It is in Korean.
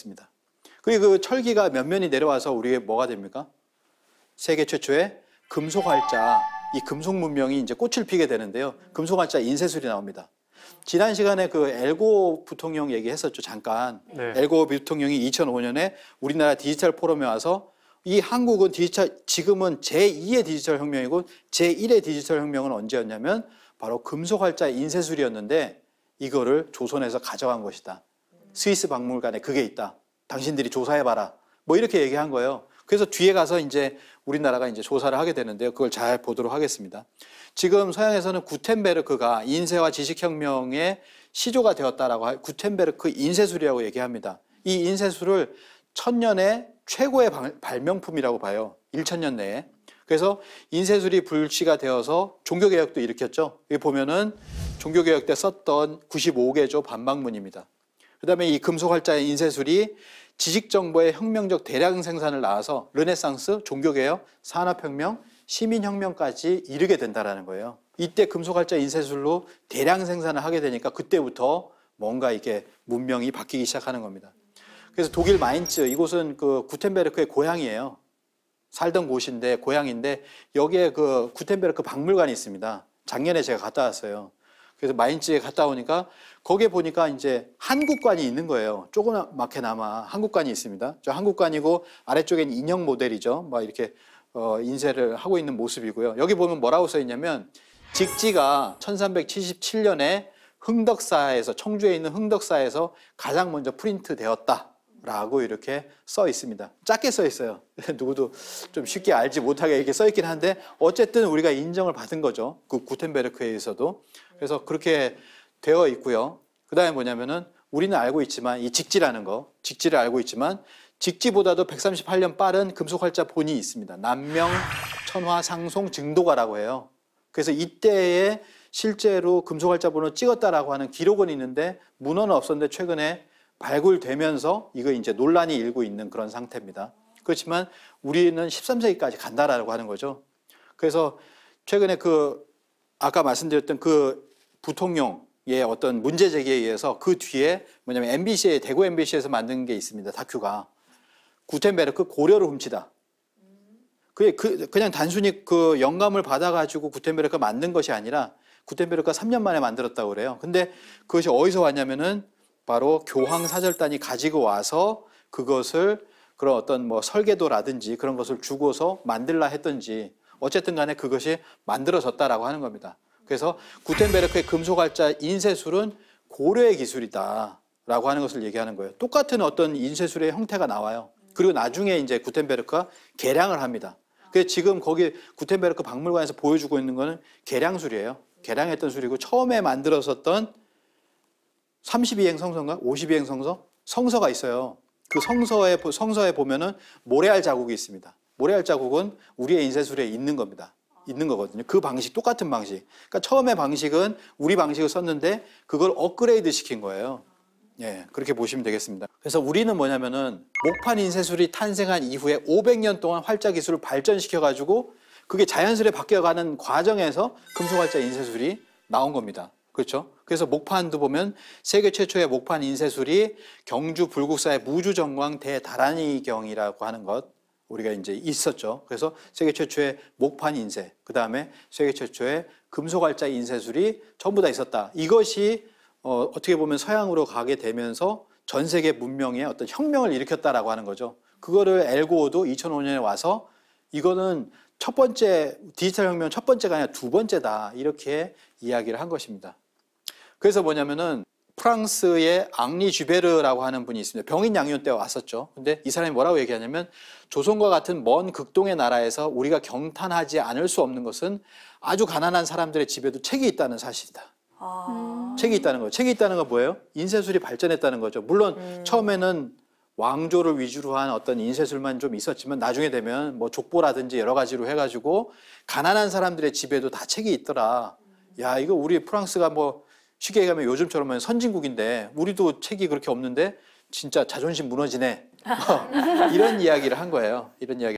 있습니다. 그리고 그 철기가 몇 면이 내려와서 우리의 뭐가 됩니까? 세계 최초의 금속 활자, 이 금속 문명이 이제 꽃을 피게 되는데요. 금속 활자 인쇄술이 나옵니다. 지난 시간에 그 엘고 부통령 얘기했었죠, 잠깐. 네. 엘고 부통령이 2005년에 우리나라 디지털 포럼에 와서 이 한국은 디지털, 지금은 제2의 디지털 혁명이고 제1의 디지털 혁명은 언제였냐면 바로 금속 활자 인쇄술이었는데 이거를 조선에서 가져간 것이다. 스위스 박물관에 그게 있다. 당신들이 조사해봐라. 뭐 이렇게 얘기한 거예요. 그래서 뒤에 가서 이제 우리나라가 이제 조사를 하게 되는데요. 그걸 잘 보도록 하겠습니다. 지금 서양에서는 구텐베르크가 인쇄와 지식혁명의 시조가 되었다라고 하, 구텐베르크 인쇄술이라고 얘기합니다. 이 인쇄술을 천년의 최고의 발명품이라고 봐요. 1천년 내에. 그래서 인쇄술이 불씨가 되어서 종교개혁도 일으켰죠. 여기 보면은 종교개혁 때 썼던 95개조 반박문입니다. 그다음에 이 금속 활자의 인쇄술이 지식 정보의 혁명적 대량 생산을 낳아서 르네상스, 종교개혁, 산업혁명, 시민혁명까지 이르게 된다라는 거예요. 이때 금속 활자 인쇄술로 대량 생산을 하게 되니까 그때부터 뭔가 이게 문명이 바뀌기 시작하는 겁니다. 그래서 독일 마인츠 이곳은 그 구텐베르크의 고향이에요. 살던 곳인데 고향인데 여기에 그 구텐베르크 박물관이 있습니다. 작년에 제가 갔다 왔어요. 그래서 마인츠에 갔다 오니까 거기에 보니까 이제 한국관이 있는 거예요. 조그맣게나마 한국관이 있습니다. 저 한국관이고 아래쪽엔 인형 모델이죠. 막 뭐 이렇게 어, 인쇄를 하고 있는 모습이고요. 여기 보면 뭐라고 써 있냐면 직지가 1377년에 흥덕사에서 청주에 있는 흥덕사에서 가장 먼저 프린트 되었다. 라고 이렇게 써 있습니다. 작게 써 있어요. 누구도 좀 쉽게 알지 못하게 이렇게 써 있긴 한데 어쨌든 우리가 인정을 받은 거죠. 그 구텐베르크에서도. 그래서 그렇게 되어 있고요. 그 다음에 뭐냐면은 우리는 알고 있지만 이 직지라는 거, 직지를 알고 있지만 직지보다도 138년 빠른 금속활자 본이 있습니다. 남명 천화 상송 증도가라고 해요. 그래서 이때에 실제로 금속활자 본을 찍었다라고 하는 기록은 있는데 문헌은 없었는데 최근에 발굴되면서 이거 이제 논란이 일고 있는 그런 상태입니다. 그렇지만 우리는 13세기까지 간다라고 하는 거죠. 그래서 최근에 그 아까 말씀드렸던 그 부통령의 어떤 문제 제기에 의해서 그 뒤에 뭐냐면 m b c 대구 MBC에서 만든 게 있습니다. 다큐가 구텐베르크 고려를 훔치다. 그게 그 그냥 단순히 그 영감을 받아가지고 구텐베르크 만든 것이 아니라 구텐베르크가 3년 만에 만들었다고 그래요. 근데 그것이 어디서 왔냐면은 바로 교황 사절단이 가지고 와서 그것을 그런 어떤 뭐 설계도라든지 그런 것을 주고서 만들라 했던지 어쨌든 간에 그것이 만들어졌다라고 하는 겁니다. 그래서 구텐베르크의 금속알자 인쇄술은 고려의 기술이다라고 하는 것을 얘기하는 거예요. 똑같은 어떤 인쇄술의 형태가 나와요. 그리고 나중에 이제 구텐베르크가 개량을 합니다. 그래 지금 거기 구텐베르크 박물관에서 보여주고 있는 거는 개량술이에요. 개량했던 술이고 처음에 만들었었던 32행 성서인가? 52행 성서? 성서가 있어요. 그 성서에, 성서에 보면은 모래알 자국이 있습니다. 모래알 자국은 우리의 인쇄술에 있는 겁니다. 있는 거거든요. 그 방식, 똑같은 방식. 그러니까 처음에 방식은 우리 방식을 썼는데 그걸 업그레이드 시킨 거예요. 예, 그렇게 보시면 되겠습니다. 그래서 우리는 뭐냐면은 목판 인쇄술이 탄생한 이후에 500년 동안 활자 기술을 발전시켜가지고 그게 자연스레 바뀌어가는 과정에서 금속활자 인쇄술이 나온 겁니다. 그렇죠? 그래서 목판도 보면 세계 최초의 목판 인쇄술이 경주 불국사의 무주정광 대다란이경이라고 하는 것 우리가 이제 있었죠. 그래서 세계 최초의 목판 인쇄, 그 다음에 세계 최초의 금속알짜 인쇄술이 전부 다 있었다. 이것이 어, 어떻게 보면 서양으로 가게 되면서 전 세계 문명의 어떤 혁명을 일으켰다라고 하는 거죠. 그거를 엘고도 2005년에 와서 이거는 첫 번째 디지털 혁명 첫 번째가 아니라 두 번째다 이렇게 이야기를 한 것입니다. 그래서 뭐냐면은 프랑스의 앙리 주베르라고 하는 분이 있습니다. 병인 양요 때 왔었죠. 근데 이 사람이 뭐라고 얘기하냐면 조선과 같은 먼 극동의 나라에서 우리가 경탄하지 않을 수 없는 것은 아주 가난한 사람들의 집에도 책이 있다는 사실이다. 아... 책이 있다는 거예요. 책이 있다는 건 뭐예요? 인쇄술이 발전했다는 거죠. 물론 음... 처음에는 왕조를 위주로 한 어떤 인쇄술만 좀 있었지만 나중에 되면 뭐 족보라든지 여러 가지로 해가지고 가난한 사람들의 집에도 다 책이 있더라. 야, 이거 우리 프랑스가 뭐 쉽게 얘기하면 요즘처럼 선진국인데 우리도 책이 그렇게 없는데 진짜 자존심 무너지네. 뭐 이런 이야기를 한 거예요. 이런 이야기.